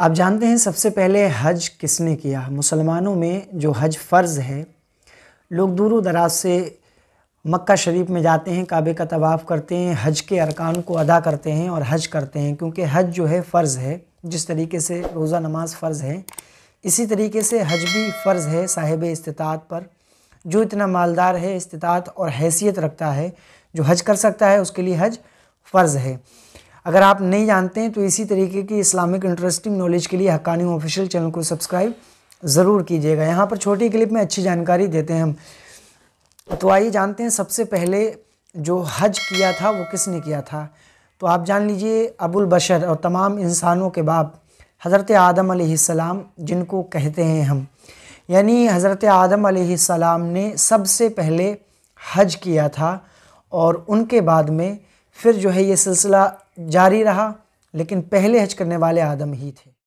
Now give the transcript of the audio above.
आप जानते हैं सबसे पहले हज किसने किया मुसलमानों में जो हज फ़र्ज़ है लोग दूर दराज से मक्का शरीफ में जाते हैं काबे का तवाफ़ करते हैं हज के अरकान को अदा करते हैं और हज करते हैं क्योंकि हज जो है फ़र्ज़ है जिस तरीके से रोज़ा नमाज फ़र्ज़ है इसी तरीके से हज भी फ़र्ज़ है साहिब इस्तात पर जो इतना मालदार है इस्तात और हैसियत रखता है जो हज कर सकता है उसके लिए हज फ़र्ज़ है अगर आप नहीं जानते हैं तो इसी तरीके की इस्लामिक इंटरेस्टिंग नॉलेज के लिए हकानी ऑफिशियल चैनल को सब्सक्राइब ज़रूर कीजिएगा यहाँ पर छोटी क्लिप में अच्छी जानकारी देते हैं हम तो आइए जानते हैं सबसे पहले जो हज किया था वो किसने किया था तो आप जान लीजिए अबुल बशर और तमाम इंसानों के बाप हज़रत आदम सलाम जिनको कहते हैं हम यानी हज़रत आदम सलाम ने सबसे पहले हज किया था और उनके बाद में फिर जो है ये सिलसिला जारी रहा लेकिन पहले हज करने वाले आदम ही थे